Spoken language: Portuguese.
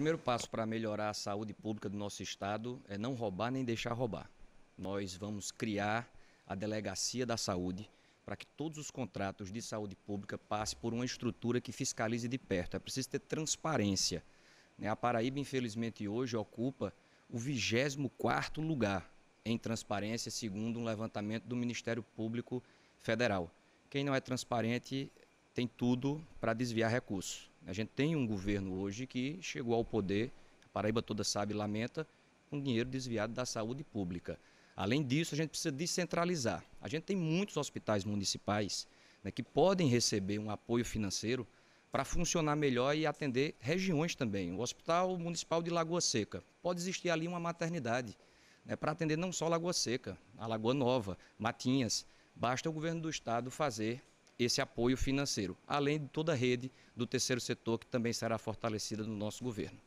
primeiro passo para melhorar a saúde pública do nosso estado é não roubar nem deixar roubar. Nós vamos criar a delegacia da saúde para que todos os contratos de saúde pública passem por uma estrutura que fiscalize de perto. É preciso ter transparência. Né? A Paraíba, infelizmente, hoje ocupa o 24 lugar em transparência, segundo um levantamento do Ministério Público Federal. Quem não é transparente tem tudo para desviar recursos. A gente tem um governo hoje que chegou ao poder, a Paraíba toda sabe, e lamenta, um dinheiro desviado da saúde pública. Além disso, a gente precisa descentralizar. A gente tem muitos hospitais municipais né, que podem receber um apoio financeiro para funcionar melhor e atender regiões também. O Hospital Municipal de Lagoa Seca pode existir ali uma maternidade né, para atender não só Lagoa Seca, a Lagoa Nova, Matinhas. Basta o governo do estado fazer esse apoio financeiro, além de toda a rede do terceiro setor que também será fortalecida no nosso governo.